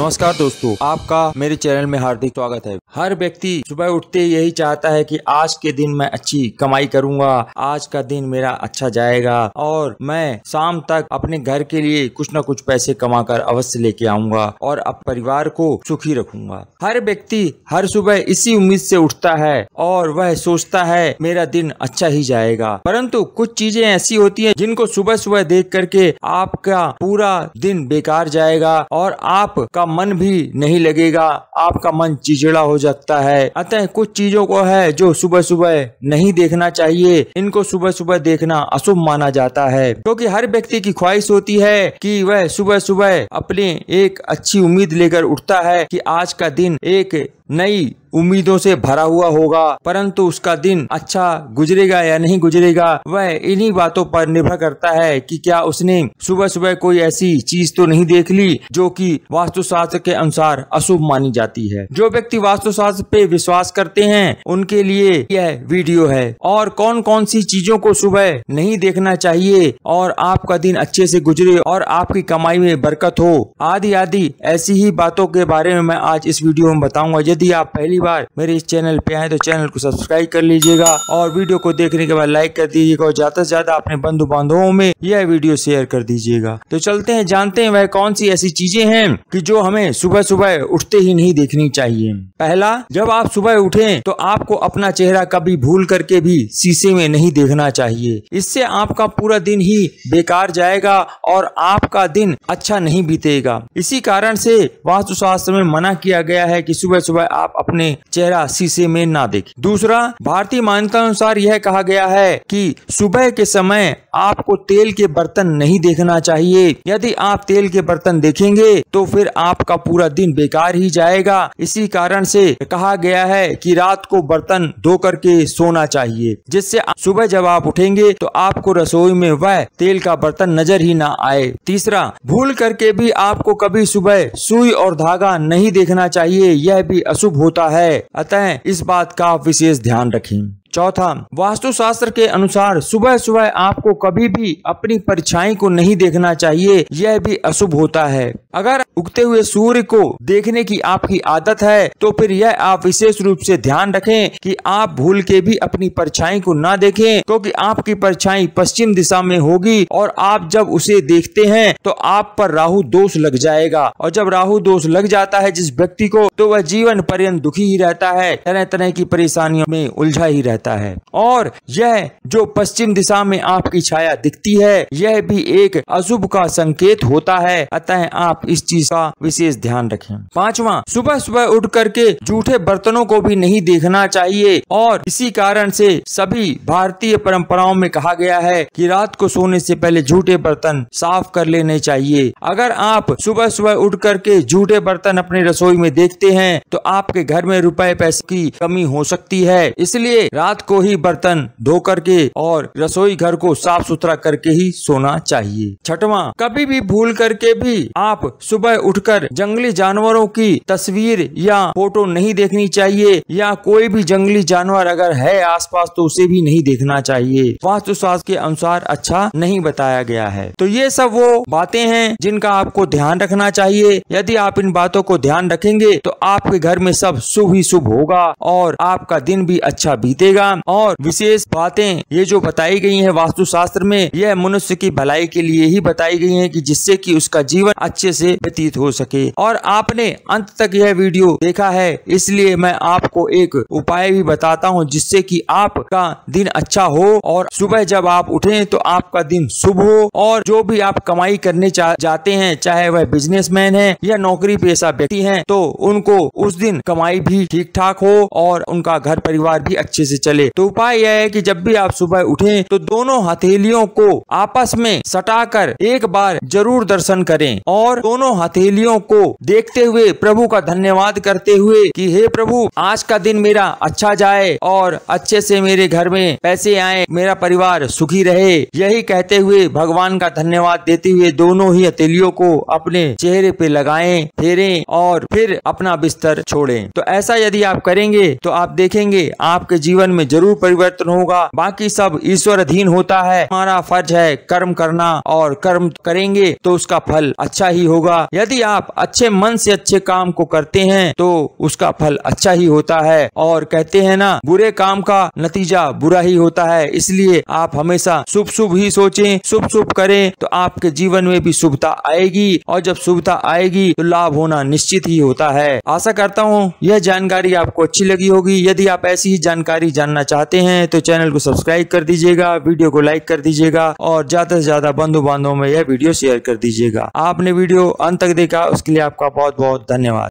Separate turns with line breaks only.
नमस्कार दोस्तों आपका मेरे चैनल में हार्दिक स्वागत है हर व्यक्ति सुबह उठते यही चाहता है कि आज के दिन मैं अच्छी कमाई करूंगा आज का दिन मेरा अच्छा जाएगा और मैं शाम तक अपने घर के लिए कुछ ना कुछ पैसे कमा कर अवश्य लेके आऊंगा और अब परिवार को सुखी रखूंगा हर व्यक्ति हर सुबह इसी उम्मीद से उठता है और वह सोचता है मेरा दिन अच्छा ही जाएगा परंतु कुछ चीजें ऐसी होती है जिनको सुबह सुबह देख करके आपका पूरा दिन बेकार जाएगा और आप का मन भी नहीं लगेगा आपका मन चिचड़ा हो जाता है अतः कुछ चीजों को है जो सुबह सुबह नहीं देखना चाहिए इनको सुबह सुबह देखना अशुभ माना जाता है क्योंकि हर व्यक्ति की ख्वाहिश होती है कि वह सुबह सुबह अपने एक अच्छी उम्मीद लेकर उठता है कि आज का दिन एक नई उम्मीदों से भरा हुआ होगा परंतु उसका दिन अच्छा गुजरेगा या नहीं गुजरेगा वह इन्हीं बातों पर निर्भर करता है कि क्या उसने सुबह सुबह कोई ऐसी चीज तो नहीं देख ली जो कि वास्तुशास्त्र के अनुसार अशुभ मानी जाती है जो व्यक्ति वास्तुशास्त्र पे विश्वास करते हैं उनके लिए यह वीडियो है और कौन कौन सी चीजों को सुबह नहीं देखना चाहिए और आपका दिन अच्छे से गुजरे और आपकी कमाई में बरकत हो आदि आदि ऐसी ही बातों के बारे में मैं आज इस वीडियो में बताऊंगा यदि आप पहली बार मेरे इस चैनल पे आए तो चैनल को सब्सक्राइब कर लीजिएगा और वीडियो को देखने के बाद लाइक कर दीजिएगा और ज्यादा से ज्यादा अपने बंधु बांधवों में यह वीडियो शेयर कर दीजिएगा तो चलते हैं जानते हैं वह कौन सी ऐसी चीजें हैं कि जो हमें सुबह सुबह उठते ही नहीं देखनी चाहिए पहला जब आप सुबह उठे तो आपको अपना चेहरा कभी भूल करके भी शीशे में नहीं देखना चाहिए इससे आपका पूरा दिन ही बेकार जाएगा और आपका दिन अच्छा नहीं बीतेगा इसी कारण से वास्तुशास्त्र में मना किया गया है कि सुबह सुबह आप अपने चेहरा शीशे में ना देखें दूसरा भारतीय मान्यता अनुसार यह कहा गया है कि सुबह के समय आपको तेल के बर्तन नहीं देखना चाहिए यदि आप तेल के बर्तन देखेंगे तो फिर आपका पूरा दिन बेकार ही जाएगा इसी कारण से कहा गया है कि रात को बर्तन धो करके सोना चाहिए जिससे सुबह जब आप उठेंगे तो आपको रसोई में वह तेल का बर्तन नजर ही ना आए तीसरा भूल करके भी आपको कभी सुबह सुई और धागा नहीं देखना चाहिए यह भी अशुभ होता है अतः इस बात का विशेष ध्यान रखें चौथा वास्तुशास्त्र के अनुसार सुबह सुबह आपको कभी भी अपनी परछाई को नहीं देखना चाहिए यह भी अशुभ होता है अगर उगते हुए सूर्य को देखने की आपकी आदत है तो फिर यह आप विशेष रूप से ध्यान रखें कि आप भूल के भी अपनी परछाई को ना देखें क्योंकि आपकी परछाई पश्चिम दिशा में होगी और आप जब उसे देखते हैं तो आप पर राहु दोष लग जाएगा और जब राहु दोष लग जाता है जिस व्यक्ति को तो वह जीवन पर्यंत दुखी ही रहता है तरह तरह की परेशानियों में उलझा ही रहता रहता है और यह जो पश्चिम दिशा में आपकी छाया दिखती है यह भी एक अशुभ का संकेत होता है अतः आप इस चीज का विशेष ध्यान रखें पांचवा सुबह सुबह उठ करके जूठे बर्तनों को भी नहीं देखना चाहिए और इसी कारण से सभी भारतीय परंपराओं में कहा गया है कि रात को सोने से पहले जूठे बर्तन साफ कर लेने चाहिए अगर आप सुबह सुबह उठ करके जूठे बर्तन अपनी रसोई में देखते हैं तो आपके घर में रुपए पैसे की कमी हो सकती है इसलिए रात रात को ही बर्तन धो करके और रसोई घर को साफ सुथरा करके ही सोना चाहिए छठवा कभी भी भूल करके भी आप सुबह उठकर जंगली जानवरों की तस्वीर या फोटो नहीं देखनी चाहिए या कोई भी जंगली जानवर अगर है आसपास तो उसे भी नहीं देखना चाहिए वास्तु शास्त्र के अनुसार अच्छा नहीं बताया गया है तो ये सब वो बातें हैं जिनका आपको ध्यान रखना चाहिए यदि आप इन बातों को ध्यान रखेंगे तो आपके घर में सब शुभ ही शुभ होगा और आपका दिन भी अच्छा बीतेगा कीजिएगा और विशेष बातें ये जो बताई गई है वास्तुशास्त्र में यह मनुष्य की भलाई के लिए ही बताई गई है की जिससे की उसका जीवन अच्छे से व्यतीत हो सके और आपने अंत तक यह वीडियो देखा है इसलिए मैं आपको एक उपाय भी बताता हूँ जिससे कि आपका दिन अच्छा हो और सुबह जब आप उठे तो आपका दिन शुभ हो और जो भी आप कमाई करने जाते हैं चाहे वह बिजनेसमैन है या नौकरी पेशा व्यक्ति है तो उनको उस दिन कमाई भी ठीक ठाक हो और उनका घर परिवार भी अच्छे से चले चले तो उपाय यह है कि जब भी आप सुबह उठें तो दोनों हथेलियों को आपस में सटाकर एक बार जरूर दर्शन करें और दोनों हथेलियों को देखते हुए प्रभु का धन्यवाद करते हुए कि हे प्रभु आज का दिन मेरा अच्छा जाए और अच्छे से मेरे घर में पैसे आए मेरा परिवार सुखी रहे यही कहते हुए भगवान का धन्यवाद देते हुए दोनों ही हथेलियों को अपने चेहरे पे लगाए फेरे और फिर अपना बिस्तर छोड़े तो ऐसा यदि आप करेंगे तो आप देखेंगे आपके जीवन में में जरूर परिवर्तन होगा बाकी सब ईश्वर अधीन होता है हमारा फर्ज है कर्म करना और कर्म करेंगे तो उसका फल अच्छा ही होगा यदि आप अच्छे मन से अच्छे काम को करते हैं तो उसका फल अच्छा ही होता है और कहते हैं ना बुरे काम का नतीजा बुरा ही होता है इसलिए आप हमेशा शुभ शुभ ही सोचें शुभ शुभ करें तो आपके जीवन में भी शुभता आएगी और जब शुभता आएगी तो लाभ होना निश्चित ही होता है आशा करता हूँ यह जानकारी आपको अच्छी लगी होगी यदि आप ऐसी ही जानकारी जान जानना चाहते हैं तो चैनल को सब्सक्राइब कर दीजिएगा वीडियो को लाइक कर दीजिएगा और ज्यादा से ज्यादा बंधु बांधव में यह वीडियो शेयर कर दीजिएगा आपने वीडियो अंत तक देखा उसके लिए आपका बहुत बहुत धन्यवाद